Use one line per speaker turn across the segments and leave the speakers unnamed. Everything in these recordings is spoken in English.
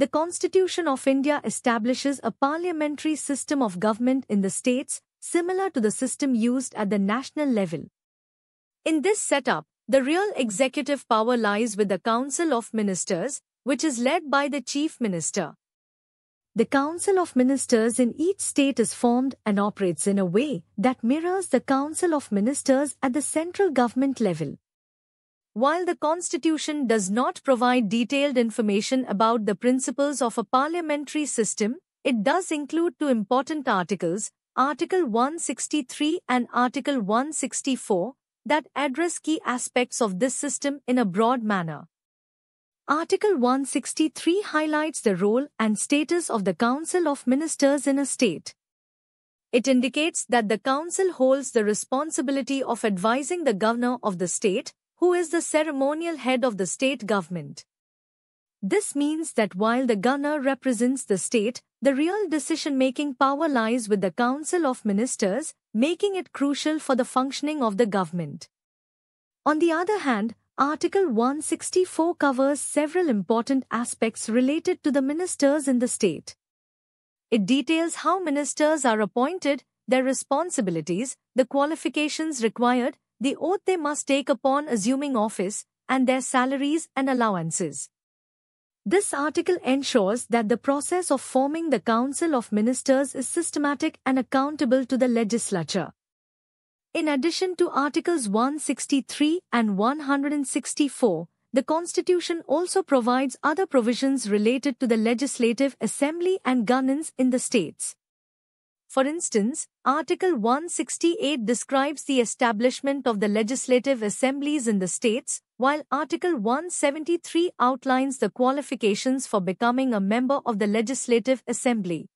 The Constitution of India establishes a parliamentary system of government in the states, similar to the system used at the national level. In this setup, the real executive power lies with the Council of Ministers, which is led by the Chief Minister. The Council of Ministers in each state is formed and operates in a way that mirrors the Council of Ministers at the central government level. While the Constitution does not provide detailed information about the principles of a parliamentary system, it does include two important articles, Article 163 and Article 164, that address key aspects of this system in a broad manner. Article 163 highlights the role and status of the Council of Ministers in a state. It indicates that the Council holds the responsibility of advising the governor of the state who is the ceremonial head of the state government. This means that while the governor represents the state, the real decision-making power lies with the Council of Ministers, making it crucial for the functioning of the government. On the other hand, Article 164 covers several important aspects related to the ministers in the state. It details how ministers are appointed, their responsibilities, the qualifications required, the oath they must take upon assuming office, and their salaries and allowances. This article ensures that the process of forming the Council of Ministers is systematic and accountable to the legislature. In addition to Articles 163 and 164, the Constitution also provides other provisions related to the Legislative Assembly and governance in the states. For instance, Article 168 describes the establishment of the legislative assemblies in the states, while Article 173 outlines the qualifications for becoming a member of the legislative assembly.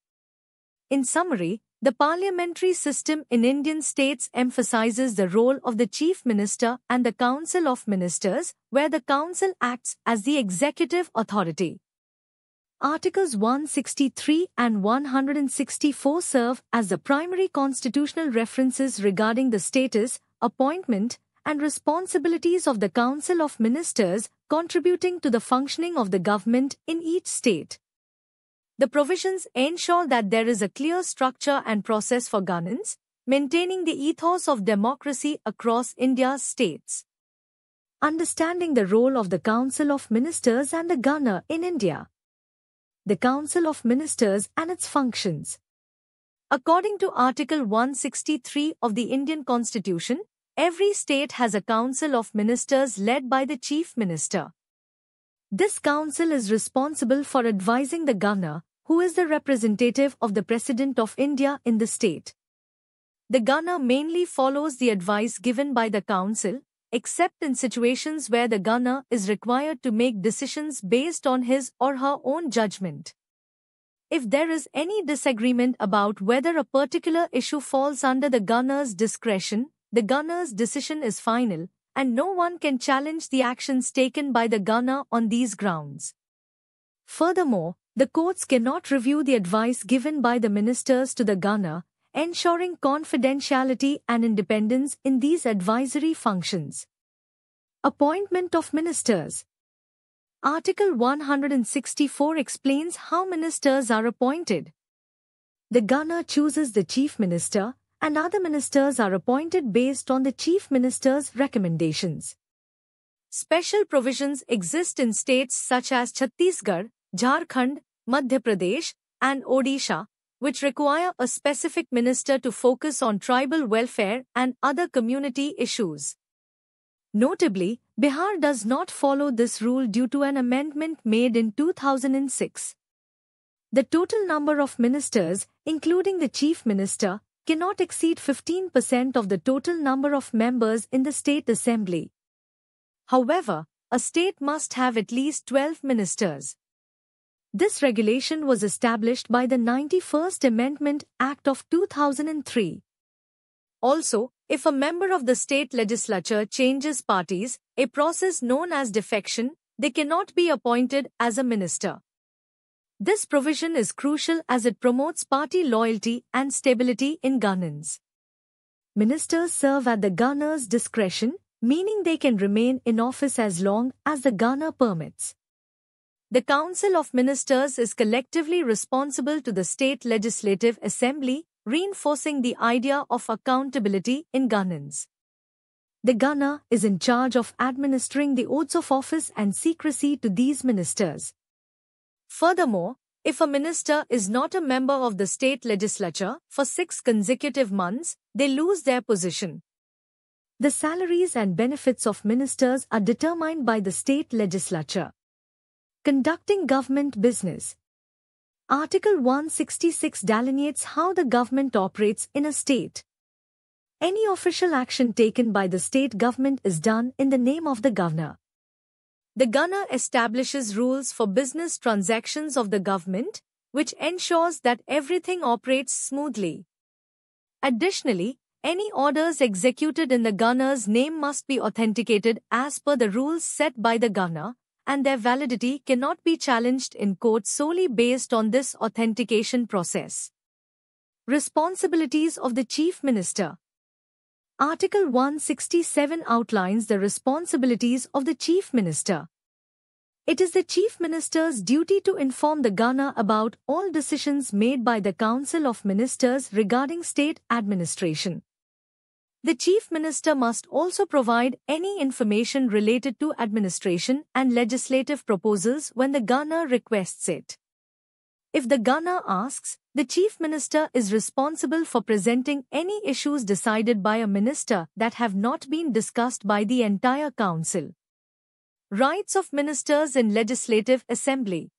In summary, the parliamentary system in Indian states emphasizes the role of the chief minister and the council of ministers, where the council acts as the executive authority. Articles 163 and 164 serve as the primary constitutional references regarding the status, appointment, and responsibilities of the Council of Ministers contributing to the functioning of the government in each state. The provisions ensure that there is a clear structure and process for governance, maintaining the ethos of democracy across India's states. Understanding the role of the Council of Ministers and the Governor in India the Council of Ministers and its functions. According to Article 163 of the Indian Constitution, every state has a Council of Ministers led by the Chief Minister. This council is responsible for advising the governor, who is the representative of the President of India in the state. The governor mainly follows the advice given by the council, except in situations where the gunner is required to make decisions based on his or her own judgment. If there is any disagreement about whether a particular issue falls under the gunner's discretion, the gunner's decision is final, and no one can challenge the actions taken by the gunner on these grounds. Furthermore, the courts cannot review the advice given by the ministers to the gunner, ensuring confidentiality and independence in these advisory functions. Appointment of Ministers Article 164 explains how ministers are appointed. The Governor chooses the Chief Minister, and other ministers are appointed based on the Chief Minister's recommendations. Special provisions exist in states such as Chhattisgarh, Jharkhand, Madhya Pradesh, and Odisha which require a specific minister to focus on tribal welfare and other community issues. Notably, Bihar does not follow this rule due to an amendment made in 2006. The total number of ministers, including the chief minister, cannot exceed 15% of the total number of members in the state assembly. However, a state must have at least 12 ministers. This regulation was established by the 91st Amendment Act of 2003. Also, if a member of the state legislature changes parties, a process known as defection, they cannot be appointed as a minister. This provision is crucial as it promotes party loyalty and stability in governance. Ministers serve at the governor's discretion, meaning they can remain in office as long as the governor permits. The Council of Ministers is collectively responsible to the State Legislative Assembly, reinforcing the idea of accountability in governance. The Ghana is in charge of administering the oaths of office and secrecy to these ministers. Furthermore, if a minister is not a member of the state legislature for six consecutive months, they lose their position. The salaries and benefits of ministers are determined by the state legislature. Conducting government business. Article 166 delineates how the government operates in a state. Any official action taken by the state government is done in the name of the governor. The governor establishes rules for business transactions of the government, which ensures that everything operates smoothly. Additionally, any orders executed in the governor's name must be authenticated as per the rules set by the governor, and their validity cannot be challenged in court solely based on this authentication process. Responsibilities of the Chief Minister Article 167 outlines the responsibilities of the Chief Minister. It is the Chief Minister's duty to inform the Ghana about all decisions made by the Council of Ministers regarding state administration. The Chief Minister must also provide any information related to administration and legislative proposals when the Ghana requests it. If the Ghana asks, the Chief Minister is responsible for presenting any issues decided by a minister that have not been discussed by the entire Council. Rights of Ministers in Legislative Assembly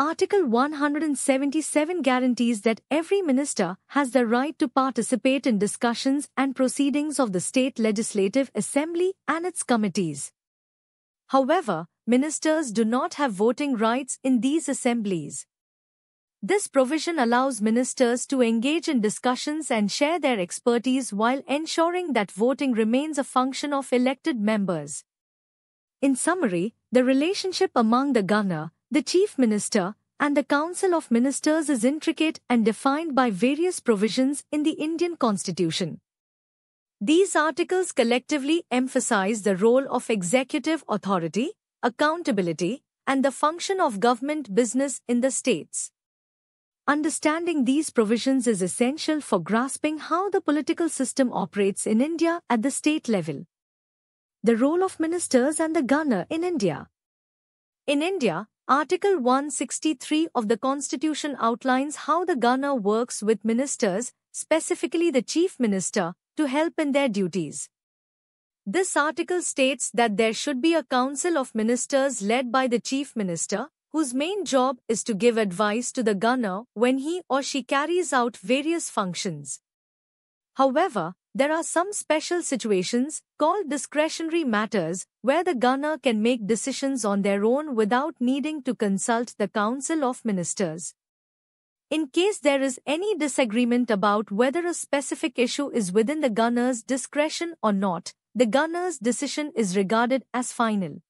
Article 177 guarantees that every minister has the right to participate in discussions and proceedings of the State Legislative Assembly and its committees. However, ministers do not have voting rights in these assemblies. This provision allows ministers to engage in discussions and share their expertise while ensuring that voting remains a function of elected members. In summary, the relationship among the governor, the Chief Minister and the Council of Ministers is intricate and defined by various provisions in the Indian Constitution. These articles collectively emphasize the role of executive authority, accountability, and the function of government business in the states. Understanding these provisions is essential for grasping how the political system operates in India at the state level. The role of ministers and the governor in India. In India, Article 163 of the Constitution outlines how the Governor works with ministers, specifically the Chief Minister, to help in their duties. This article states that there should be a council of ministers led by the Chief Minister, whose main job is to give advice to the Governor when he or she carries out various functions. However, there are some special situations, called discretionary matters, where the gunner can make decisions on their own without needing to consult the Council of Ministers. In case there is any disagreement about whether a specific issue is within the gunner's discretion or not, the gunner's decision is regarded as final.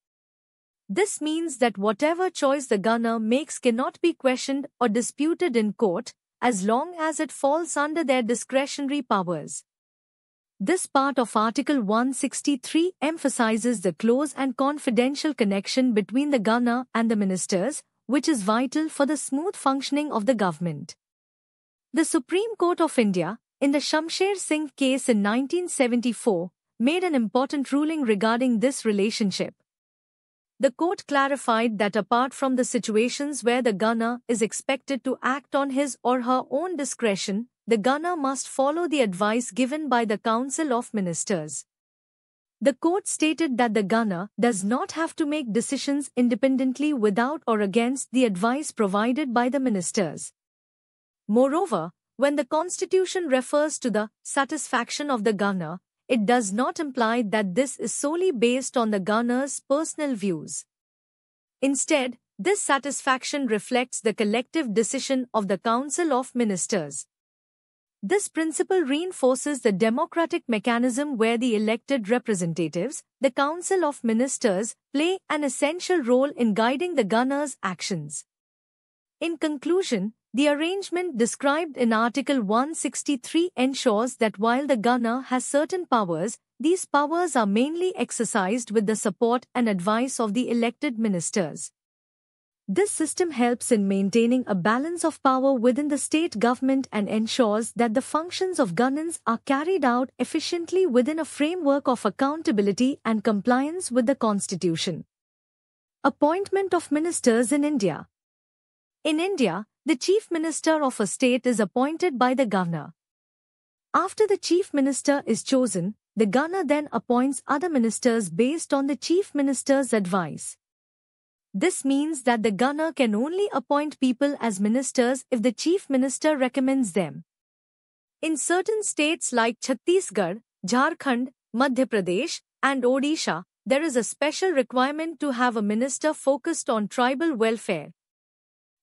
This means that whatever choice the gunner makes cannot be questioned or disputed in court, as long as it falls under their discretionary powers. This part of Article 163 emphasizes the close and confidential connection between the governor and the ministers, which is vital for the smooth functioning of the government. The Supreme Court of India, in the Shamsher Singh case in 1974, made an important ruling regarding this relationship. The court clarified that apart from the situations where the governor is expected to act on his or her own discretion, the Ghana must follow the advice given by the Council of Ministers. The court stated that the Ghana does not have to make decisions independently without or against the advice provided by the ministers. Moreover, when the constitution refers to the satisfaction of the Ghana, it does not imply that this is solely based on the Ghana's personal views. Instead, this satisfaction reflects the collective decision of the Council of Ministers. This principle reinforces the democratic mechanism where the elected representatives, the Council of Ministers, play an essential role in guiding the gunner's actions. In conclusion, the arrangement described in Article 163 ensures that while the gunner has certain powers, these powers are mainly exercised with the support and advice of the elected ministers. This system helps in maintaining a balance of power within the state government and ensures that the functions of governance are carried out efficiently within a framework of accountability and compliance with the constitution. Appointment of ministers in India In India, the chief minister of a state is appointed by the governor. After the chief minister is chosen, the governor then appoints other ministers based on the chief minister's advice. This means that the Gunner can only appoint people as ministers if the chief minister recommends them. In certain states like Chhattisgarh, Jharkhand, Madhya Pradesh, and Odisha, there is a special requirement to have a minister focused on tribal welfare.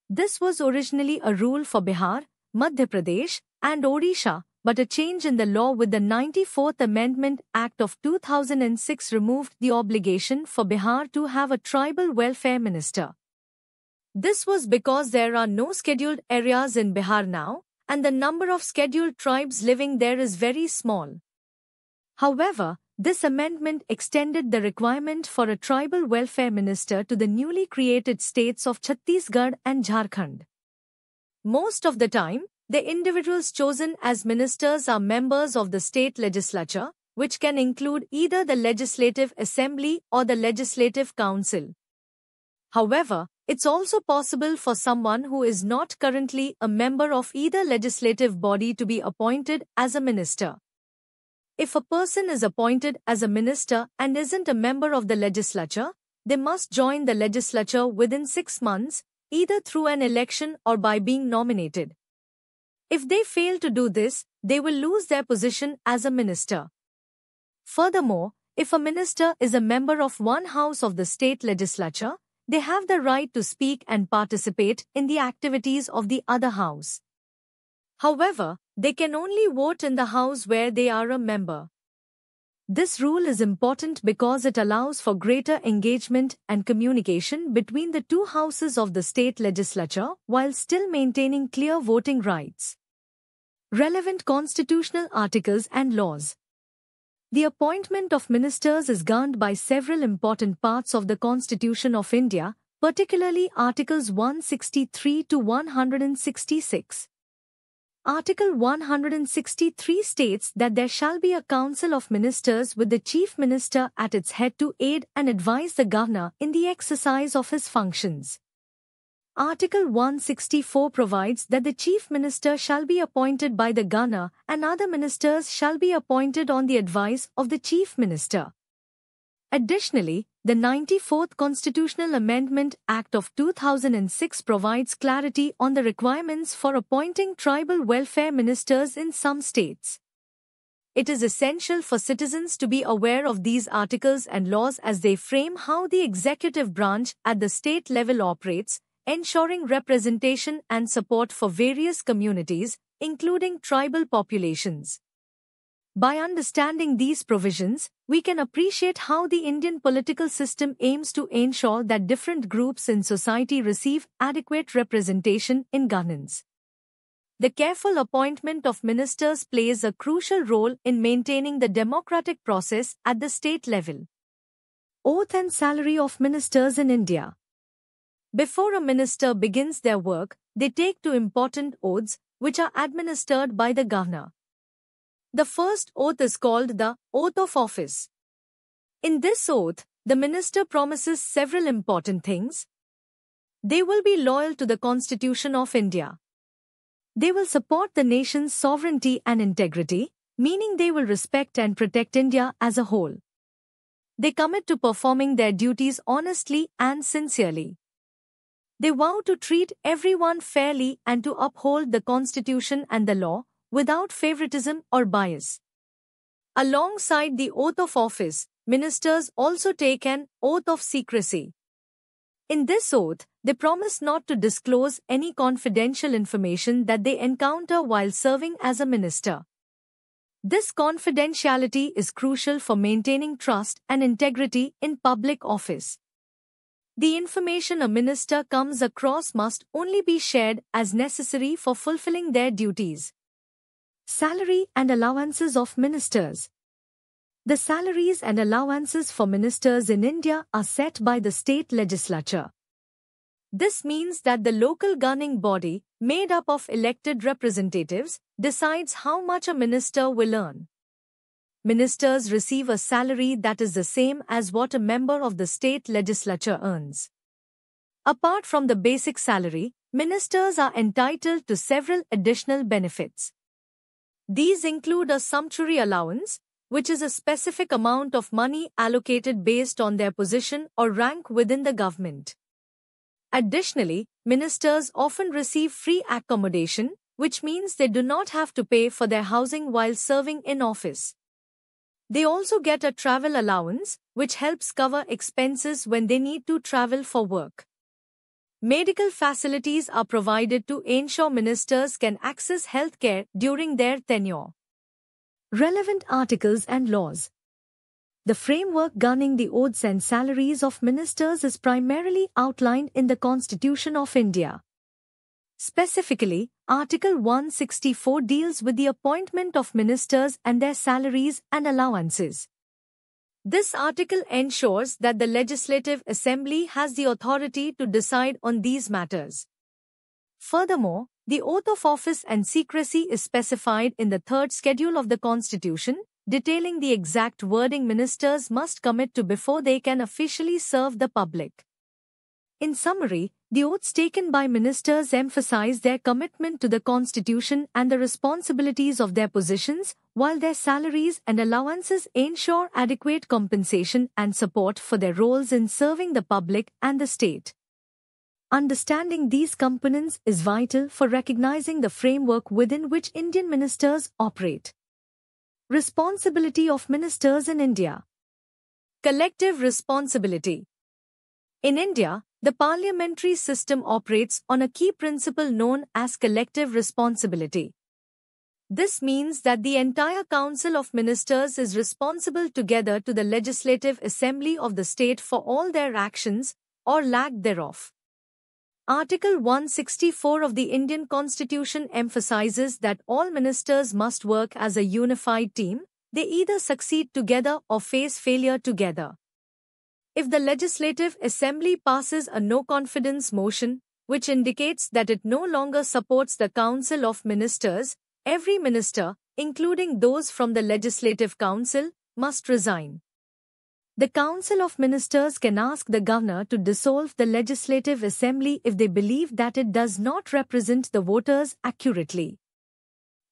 This was originally a rule for Bihar, Madhya Pradesh, and Odisha, but a change in the law with the 94th Amendment Act of 2006 removed the obligation for Bihar to have a tribal welfare minister. This was because there are no scheduled areas in Bihar now, and the number of scheduled tribes living there is very small. However, this amendment extended the requirement for a tribal welfare minister to the newly created states of Chhattisgarh and Jharkhand. Most of the time, the individuals chosen as ministers are members of the state legislature, which can include either the Legislative Assembly or the Legislative Council. However, it's also possible for someone who is not currently a member of either legislative body to be appointed as a minister. If a person is appointed as a minister and isn't a member of the legislature, they must join the legislature within six months, either through an election or by being nominated. If they fail to do this, they will lose their position as a minister. Furthermore, if a minister is a member of one house of the state legislature, they have the right to speak and participate in the activities of the other house. However, they can only vote in the house where they are a member. This rule is important because it allows for greater engagement and communication between the two houses of the state legislature while still maintaining clear voting rights. Relevant constitutional articles and laws. The appointment of ministers is governed by several important parts of the Constitution of India, particularly Articles 163 to 166. Article 163 states that there shall be a Council of Ministers with the Chief Minister at its head to aid and advise the Governor in the exercise of his functions. Article 164 provides that the Chief Minister shall be appointed by the Governor and other ministers shall be appointed on the advice of the Chief Minister. Additionally, the 94th Constitutional Amendment Act of 2006 provides clarity on the requirements for appointing tribal welfare ministers in some states. It is essential for citizens to be aware of these articles and laws as they frame how the executive branch at the state level operates, ensuring representation and support for various communities, including tribal populations. By understanding these provisions, we can appreciate how the Indian political system aims to ensure that different groups in society receive adequate representation in governance. The careful appointment of ministers plays a crucial role in maintaining the democratic process at the state level. Oath and salary of ministers in India. Before a minister begins their work, they take two important oaths, which are administered by the governor. The first oath is called the oath of office. In this oath, the minister promises several important things. They will be loyal to the Constitution of India. They will support the nation's sovereignty and integrity, meaning they will respect and protect India as a whole. They commit to performing their duties honestly and sincerely. They vow to treat everyone fairly and to uphold the Constitution and the law, without favoritism or bias. Alongside the oath of office, ministers also take an oath of secrecy. In this oath, they promise not to disclose any confidential information that they encounter while serving as a minister. This confidentiality is crucial for maintaining trust and integrity in public office. The information a minister comes across must only be shared as necessary for fulfilling their duties. Salary and Allowances of Ministers The salaries and allowances for ministers in India are set by the state legislature. This means that the local governing body, made up of elected representatives, decides how much a minister will earn. Ministers receive a salary that is the same as what a member of the state legislature earns. Apart from the basic salary, ministers are entitled to several additional benefits. These include a sumptuary allowance, which is a specific amount of money allocated based on their position or rank within the government. Additionally, ministers often receive free accommodation, which means they do not have to pay for their housing while serving in office. They also get a travel allowance, which helps cover expenses when they need to travel for work. Medical facilities are provided to ensure ministers can access healthcare during their tenure. Relevant articles and laws. The framework governing the oaths and salaries of ministers is primarily outlined in the Constitution of India. Specifically, Article 164 deals with the appointment of ministers and their salaries and allowances. This article ensures that the Legislative Assembly has the authority to decide on these matters. Furthermore, the oath of office and secrecy is specified in the third schedule of the Constitution, detailing the exact wording ministers must commit to before they can officially serve the public. In summary, the oaths taken by ministers emphasize their commitment to the constitution and the responsibilities of their positions, while their salaries and allowances ensure adequate compensation and support for their roles in serving the public and the state. Understanding these components is vital for recognizing the framework within which Indian ministers operate. Responsibility of ministers in India. Collective responsibility. In India, the parliamentary system operates on a key principle known as collective responsibility. This means that the entire Council of Ministers is responsible together to the Legislative Assembly of the state for all their actions, or lack thereof. Article 164 of the Indian Constitution emphasizes that all ministers must work as a unified team, they either succeed together or face failure together. If the Legislative Assembly passes a no-confidence motion, which indicates that it no longer supports the Council of Ministers, every minister, including those from the Legislative Council, must resign. The Council of Ministers can ask the Governor to dissolve the Legislative Assembly if they believe that it does not represent the voters accurately.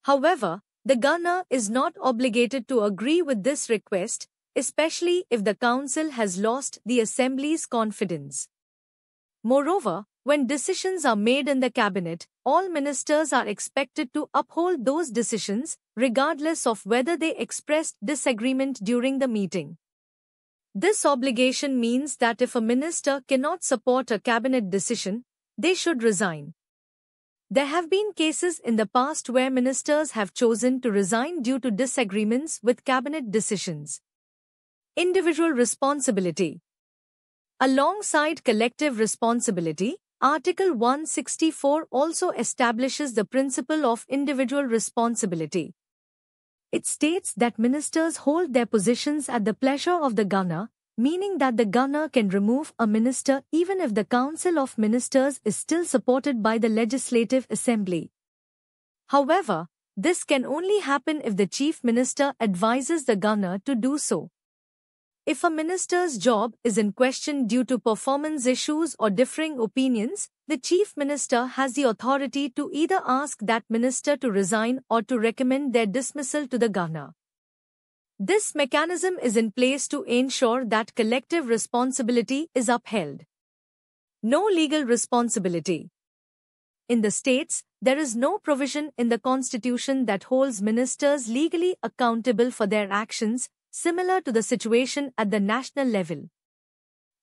However, the Governor is not obligated to agree with this request especially if the Council has lost the Assembly's confidence. Moreover, when decisions are made in the Cabinet, all ministers are expected to uphold those decisions, regardless of whether they expressed disagreement during the meeting. This obligation means that if a minister cannot support a cabinet decision, they should resign. There have been cases in the past where ministers have chosen to resign due to disagreements with cabinet decisions. Individual responsibility. Alongside collective responsibility, Article 164 also establishes the principle of individual responsibility. It states that ministers hold their positions at the pleasure of the governor, meaning that the governor can remove a minister even if the Council of Ministers is still supported by the Legislative Assembly. However, this can only happen if the chief minister advises the governor to do so. If a minister's job is in question due to performance issues or differing opinions, the chief minister has the authority to either ask that minister to resign or to recommend their dismissal to the governor. This mechanism is in place to ensure that collective responsibility is upheld. No legal responsibility. In the states, there is no provision in the constitution that holds ministers legally accountable for their actions, similar to the situation at the national level.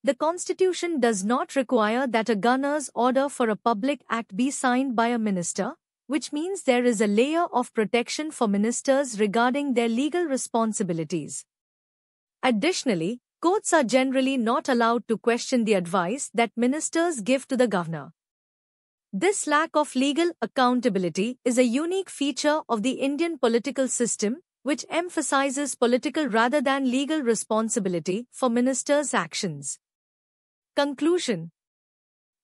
The Constitution does not require that a governor's order for a public act be signed by a minister, which means there is a layer of protection for ministers regarding their legal responsibilities. Additionally, courts are generally not allowed to question the advice that ministers give to the governor. This lack of legal accountability is a unique feature of the Indian political system which emphasizes political rather than legal responsibility for ministers' actions. Conclusion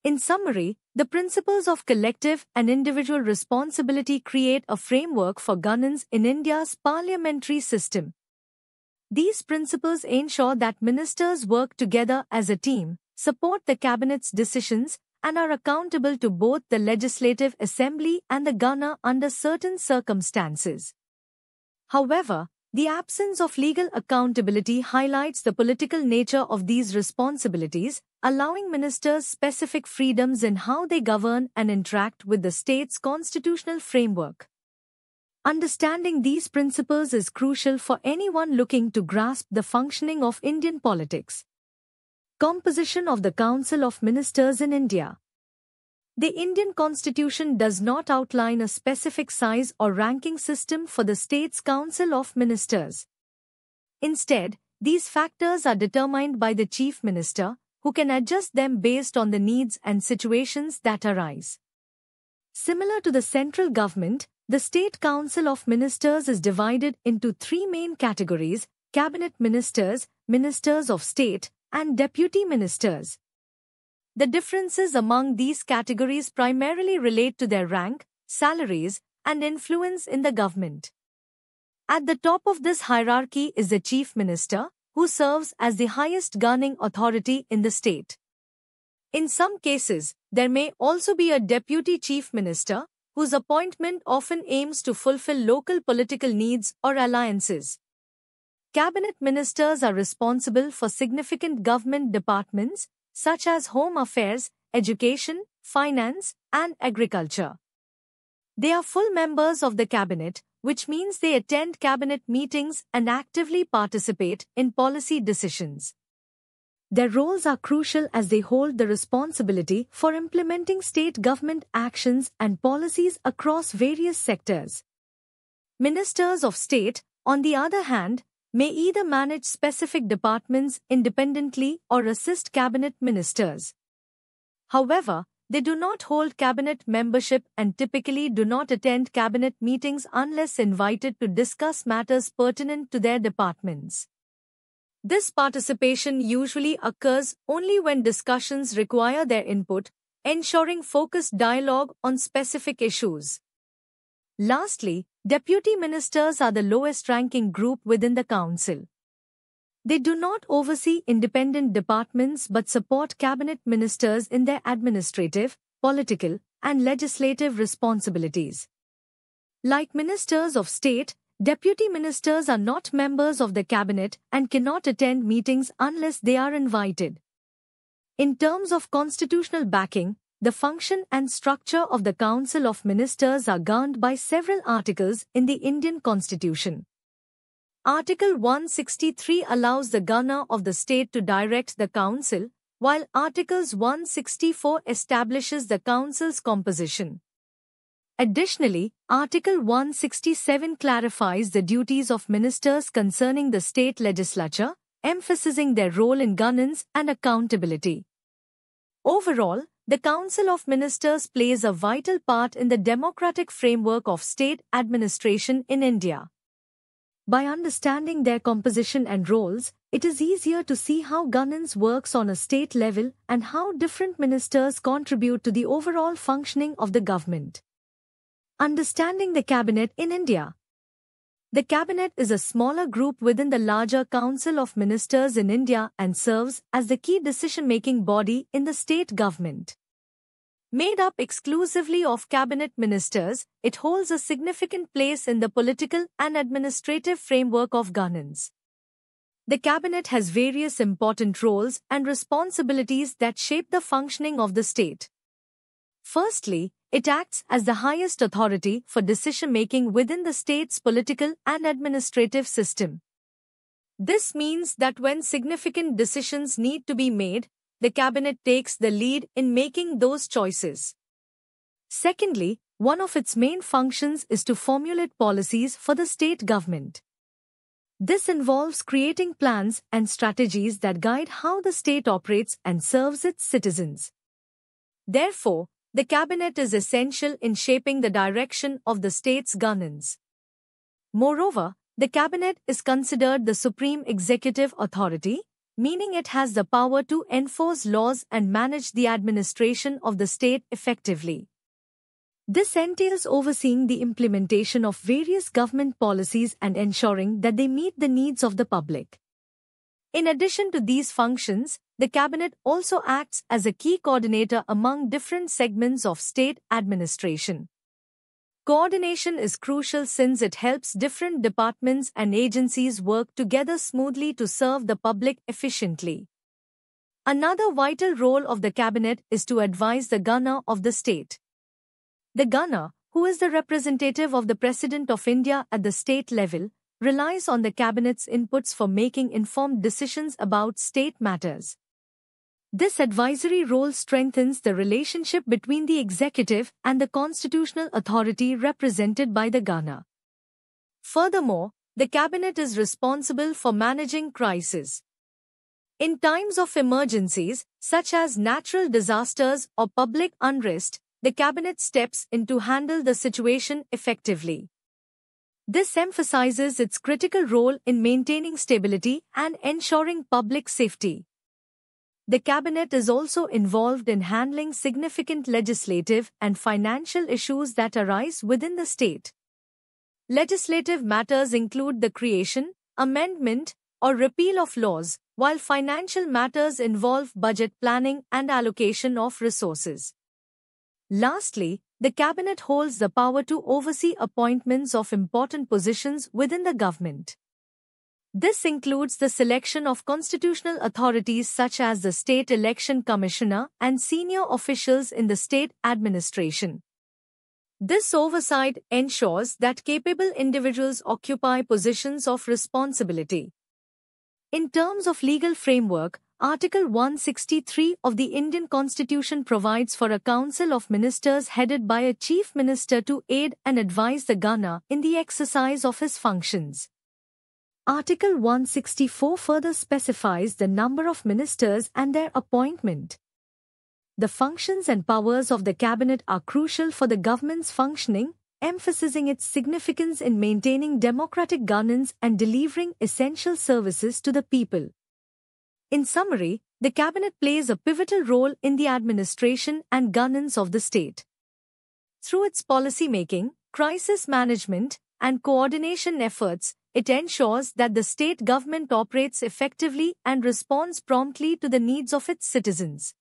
In summary, the principles of collective and individual responsibility create a framework for governance in India's parliamentary system. These principles ensure that ministers work together as a team, support the cabinet's decisions, and are accountable to both the Legislative Assembly and the Governor under certain circumstances. However, the absence of legal accountability highlights the political nature of these responsibilities, allowing ministers specific freedoms in how they govern and interact with the state's constitutional framework. Understanding these principles is crucial for anyone looking to grasp the functioning of Indian politics. Composition of the Council of Ministers in India the Indian constitution does not outline a specific size or ranking system for the state's council of ministers. Instead, these factors are determined by the chief minister, who can adjust them based on the needs and situations that arise. Similar to the central government, the State Council of Ministers is divided into three main categories cabinet ministers, ministers of state, and deputy ministers. The differences among these categories primarily relate to their rank, salaries, and influence in the government. At the top of this hierarchy is the chief minister, who serves as the highest governing authority in the state. In some cases, there may also be a deputy chief minister, whose appointment often aims to fulfill local political needs or alliances. Cabinet ministers are responsible for significant government departments, such as home affairs, education, finance, and agriculture. They are full members of the cabinet, which means they attend cabinet meetings and actively participate in policy decisions. Their roles are crucial as they hold the responsibility for implementing state government actions and policies across various sectors. Ministers of state, on the other hand, may either manage specific departments independently or assist cabinet ministers. However, they do not hold cabinet membership and typically do not attend cabinet meetings unless invited to discuss matters pertinent to their departments. This participation usually occurs only when discussions require their input, ensuring focused dialogue on specific issues. Lastly, deputy ministers are the lowest ranking group within the council. They do not oversee independent departments but support cabinet ministers in their administrative, political, and legislative responsibilities. Like ministers of state, deputy ministers are not members of the cabinet and cannot attend meetings unless they are invited. In terms of constitutional backing, the function and structure of the Council of Ministers are governed by several articles in the Indian Constitution. Article 163 allows the governor of the state to direct the council, while Articles 164 establishes the council's composition. Additionally, Article 167 clarifies the duties of ministers concerning the state legislature, emphasizing their role in governance and accountability. Overall, the Council of Ministers plays a vital part in the democratic framework of state administration in India. By understanding their composition and roles, it is easier to see how governance works on a state level and how different ministers contribute to the overall functioning of the government. Understanding the Cabinet in India the cabinet is a smaller group within the larger Council of Ministers in India and serves as the key decision-making body in the state government. Made up exclusively of cabinet ministers, it holds a significant place in the political and administrative framework of governance. The cabinet has various important roles and responsibilities that shape the functioning of the state. Firstly, it acts as the highest authority for decision-making within the state's political and administrative system. This means that when significant decisions need to be made, the cabinet takes the lead in making those choices. Secondly, one of its main functions is to formulate policies for the state government. This involves creating plans and strategies that guide how the state operates and serves its citizens. Therefore, the cabinet is essential in shaping the direction of the state's governance. Moreover, the cabinet is considered the supreme executive authority, meaning it has the power to enforce laws and manage the administration of the state effectively. This entails overseeing the implementation of various government policies and ensuring that they meet the needs of the public. In addition to these functions, the Cabinet also acts as a key coordinator among different segments of state administration. Coordination is crucial since it helps different departments and agencies work together smoothly to serve the public efficiently. Another vital role of the cabinet is to advise the governor of the state. The governor, who is the representative of the President of India at the state level, relies on the Cabinet's inputs for making informed decisions about state matters. This advisory role strengthens the relationship between the executive and the constitutional authority represented by the Ghana. Furthermore, the cabinet is responsible for managing crises. In times of emergencies, such as natural disasters or public unrest, the cabinet steps in to handle the situation effectively. This emphasizes its critical role in maintaining stability and ensuring public safety. The cabinet is also involved in handling significant legislative and financial issues that arise within the state. Legislative matters include the creation, amendment, or repeal of laws, while financial matters involve budget planning and allocation of resources. Lastly, the cabinet holds the power to oversee appointments of important positions within the government. This includes the selection of constitutional authorities such as the State Election Commissioner and senior officials in the state administration. This oversight ensures that capable individuals occupy positions of responsibility. In terms of legal framework, Article 163 of the Indian Constitution provides for a Council of Ministers headed by a Chief Minister to aid and advise the Ghana in the exercise of his functions. Article 164 further specifies the number of ministers and their appointment. The functions and powers of the Cabinet are crucial for the government's functioning, emphasizing its significance in maintaining democratic governance and delivering essential services to the people. In summary, the cabinet plays a pivotal role in the administration and governance of the state. Through its policymaking, crisis management, and coordination efforts, it ensures that the state government operates effectively and responds promptly to the needs of its citizens.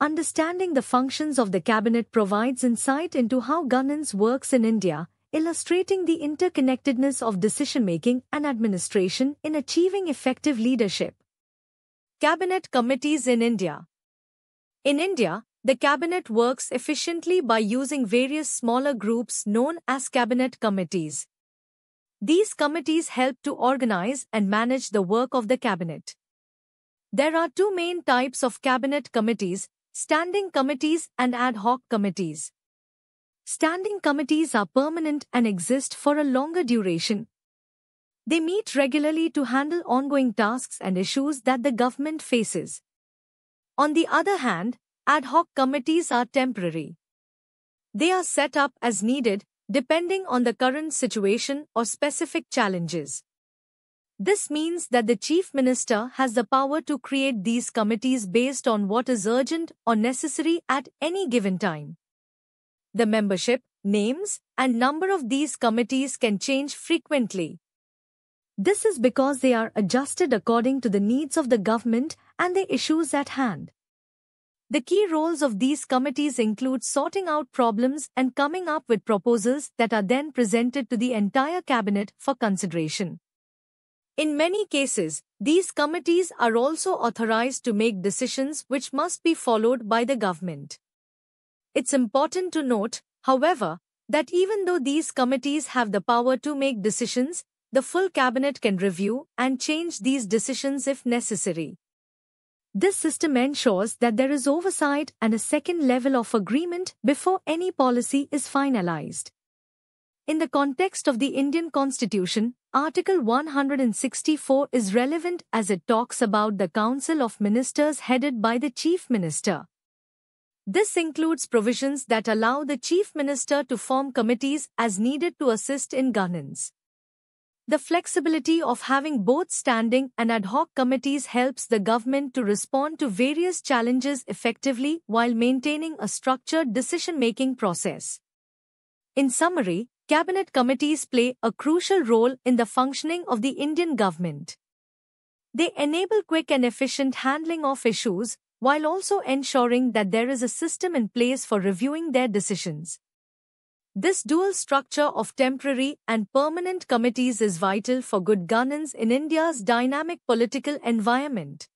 Understanding the functions of the cabinet provides insight into how governance works in India, illustrating the interconnectedness of decision making and administration in achieving effective leadership. Cabinet Committees in India In India, the cabinet works efficiently by using various smaller groups known as cabinet committees. These committees help to organize and manage the work of the cabinet. There are two main types of cabinet committees, standing committees and ad hoc committees. Standing committees are permanent and exist for a longer duration, they meet regularly to handle ongoing tasks and issues that the government faces. On the other hand, ad hoc committees are temporary. They are set up as needed, depending on the current situation or specific challenges. This means that the Chief Minister has the power to create these committees based on what is urgent or necessary at any given time. The membership, names, and number of these committees can change frequently. This is because they are adjusted according to the needs of the government and the issues at hand. The key roles of these committees include sorting out problems and coming up with proposals that are then presented to the entire cabinet for consideration. In many cases, these committees are also authorized to make decisions which must be followed by the government. It's important to note, however, that even though these committees have the power to make decisions, the full cabinet can review and change these decisions if necessary. This system ensures that there is oversight and a second level of agreement before any policy is finalized. In the context of the Indian Constitution, Article 164 is relevant as it talks about the Council of Ministers headed by the Chief Minister. This includes provisions that allow the Chief Minister to form committees as needed to assist in governance. The flexibility of having both standing and ad hoc committees helps the government to respond to various challenges effectively while maintaining a structured decision-making process. In summary, cabinet committees play a crucial role in the functioning of the Indian government. They enable quick and efficient handling of issues, while also ensuring that there is a system in place for reviewing their decisions. This dual structure of temporary and permanent committees is vital for good governance in India's dynamic political environment.